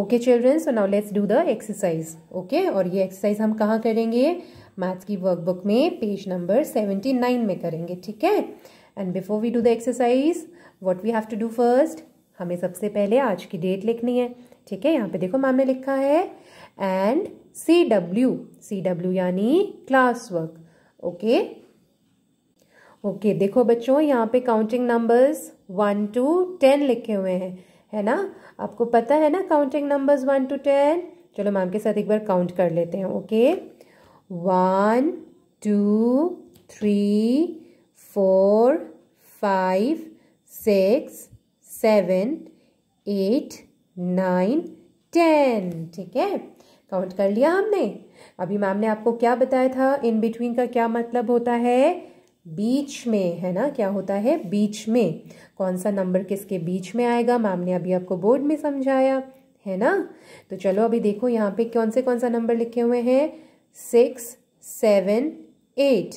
Okay children so now let's do the exercise okay और ये exercise हम कहाँ करेंगे मैथ्स की वर्कबुक में पेज नंबर सेवेंटी नाइन में करेंगे ठीक है and before we do the exercise what we have to do first हमें सबसे पहले आज की डेट लिखनी है ठीक है यहाँ पे देखो मैम ने लिखा है and C W C W यानी क्लास वर्क ओके ओके देखो बच्चों यहाँ पे counting numbers one to ten लिखे हुए हैं है ना आपको पता है ना counting numbers one to ten चलो मैम के साथ एक बार काउंट कर लेते हैं okay one two three four five six seven eight nine ten ठीक है काउंट कर लिया हमने अभी मैम ने आपको क्या बताया था इन बिटवीन का क्या मतलब होता है बीच में है ना क्या होता है बीच में कौन सा नंबर किसके बीच में आएगा मैम ने अभी आपको बोर्ड में समझाया है ना तो चलो अभी देखो यहाँ पे कौन से कौन सा नंबर लिखे हुए हैं सिक्स सेवन एट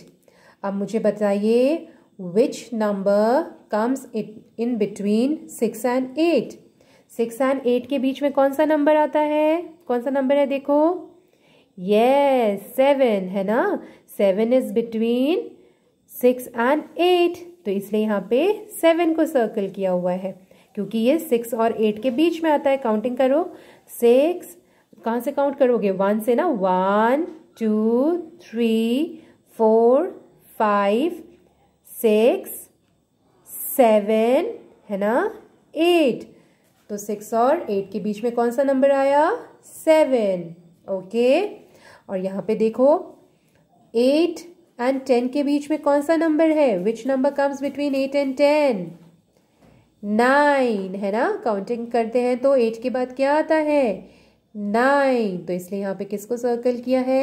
अब मुझे बताइए which number comes it in between six and eight six and eight के बीच में कौन सा नंबर आता है कौन सा नंबर है देखो ये सेवन है ना seven is between six and eight तो इसलिए यहाँ पे सेवन को सर्कल किया हुआ है क्योंकि ये सिक्स और एट के बीच में आता है काउंटिंग करो सिक्स कहाँ से काउंट करोगे वन से ना one two three four five six seven है ना एट तो सिक्स और एट के बीच में कौन सा नंबर आया सेवन ओके और यहाँ पे देखो एट एंड टेन के बीच में कौन सा नंबर है which number comes between eight and ten nine है ना काउंटिंग करते हैं तो एट के बाद क्या आता है नाइन तो इसलिए यहाँ पे किसको सर्कल किया है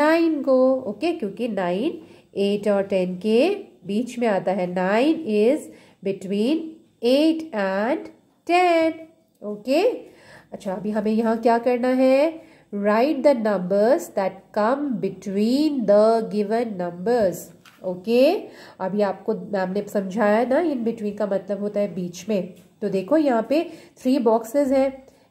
नाइन को ओके okay, क्योंकि नाइन एट और टेन के बीच में आता है nine is between eight and ten okay अच्छा अभी हमें यहाँ क्या करना है write the numbers that come between the given numbers okay okay? अभी आपको मैम ने समझाया ना इन बिटवीन का मतलब होता है बीच में तो देखो यहाँ पे थ्री बॉक्सेस है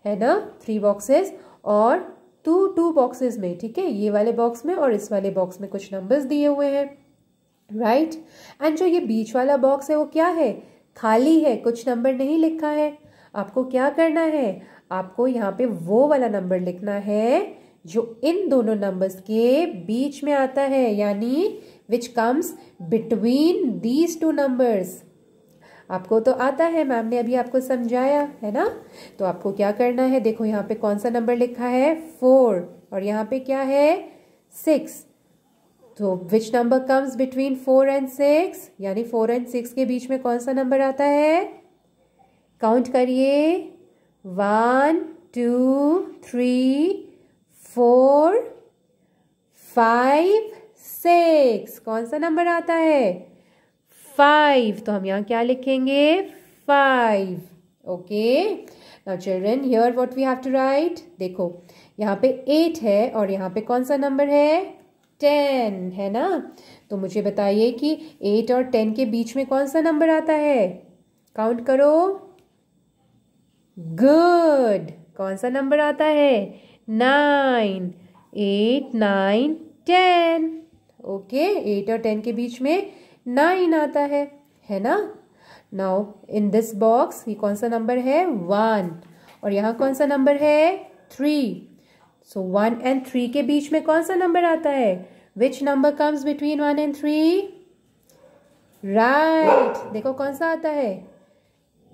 है ना थ्री बॉक्सेस और टू टू बॉक्सेस में ठीक है ये वाले बॉक्स में और इस वाले बॉक्स में कुछ नंबर्स दिए हुए हैं राइट एंड जो ये बीच वाला बॉक्स है वो क्या है खाली है कुछ नंबर नहीं लिखा है आपको क्या करना है आपको यहाँ पे वो वाला नंबर लिखना है जो इन दोनों नंबर्स के बीच में आता है यानी which comes between these two numbers आपको तो आता है मैम ने अभी आपको समझाया है ना तो आपको क्या करना है देखो यहाँ पे कौन सा नंबर लिखा है फोर और यहाँ पे क्या है सिक्स तो which number comes between four and six यानी फोर एंड सिक्स के बीच में कौन सा नंबर आता है काउंट करिए one two three four five six कौन सा नंबर आता है फाइव तो हम यहाँ क्या लिखेंगे five okay now children here what we have to write देखो यहाँ पे एट है और यहाँ पे कौन सा नंबर है टेन है ना तो मुझे बताइए कि एट और टेन के बीच में कौन सा नंबर आता है काउंट करो गुड कौन सा नंबर आता है nine eight nine ten okay eight और टेन के बीच में नाइन आता है है ना नाउ इन दिस बॉक्स ये कौन सा नंबर है वन और यहाँ कौन सा नंबर है three so one and three के बीच में कौन सा नंबर आता है which number comes between one and three right देखो कौन सा आता है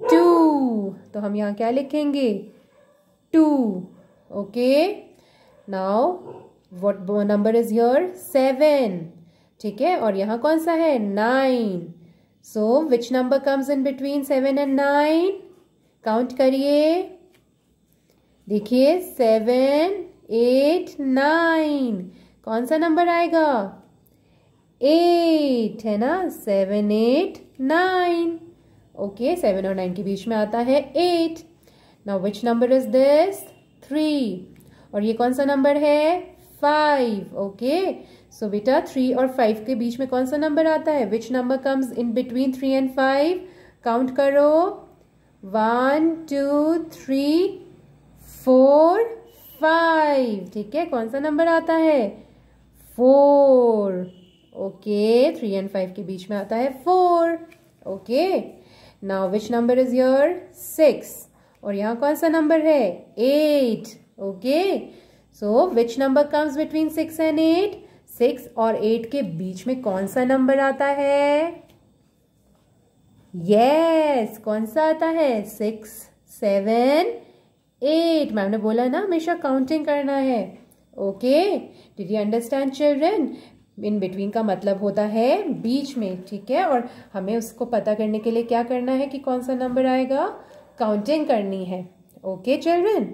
टू तो हम यहाँ क्या लिखेंगे two okay now what number is your seven ठीक है और यहाँ कौन सा है nine so which number comes in between seven and nine count करिए देखिए सेवन एट नाइन कौन सा नंबर आएगा एट है ना seven eight nine okay seven और नाइन के बीच में आता है eight now which number is this three और ये कौन सा नंबर है फाइव ओके सो बेटा थ्री और फाइव के बीच में कौन सा नंबर आता है which number comes in between three and five count करो one two three four five ठीक है कौन सा नंबर आता है four okay three and five के बीच में आता है four okay okay. Now which number is your six और यहाँ कौन सा नंबर है eight okay so which number comes between six and eight six और एट के बीच में कौन सा नंबर आता है यस yes, कौन सा आता है सिक्स सेवन एट मैम ने बोला ना हमेशा काउंटिंग करना है okay did you understand children in between का मतलब होता है बीच में ठीक है और हमें उसको पता करने के लिए क्या करना है कि कौन सा नंबर आएगा काउंटिंग करनी है okay children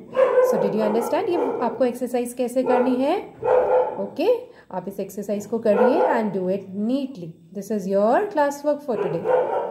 so did you understand ये आपको एक्सरसाइज कैसे करनी है ओके okay? आप इस एक्सरसाइज को करिए and do it neatly this is your class work for today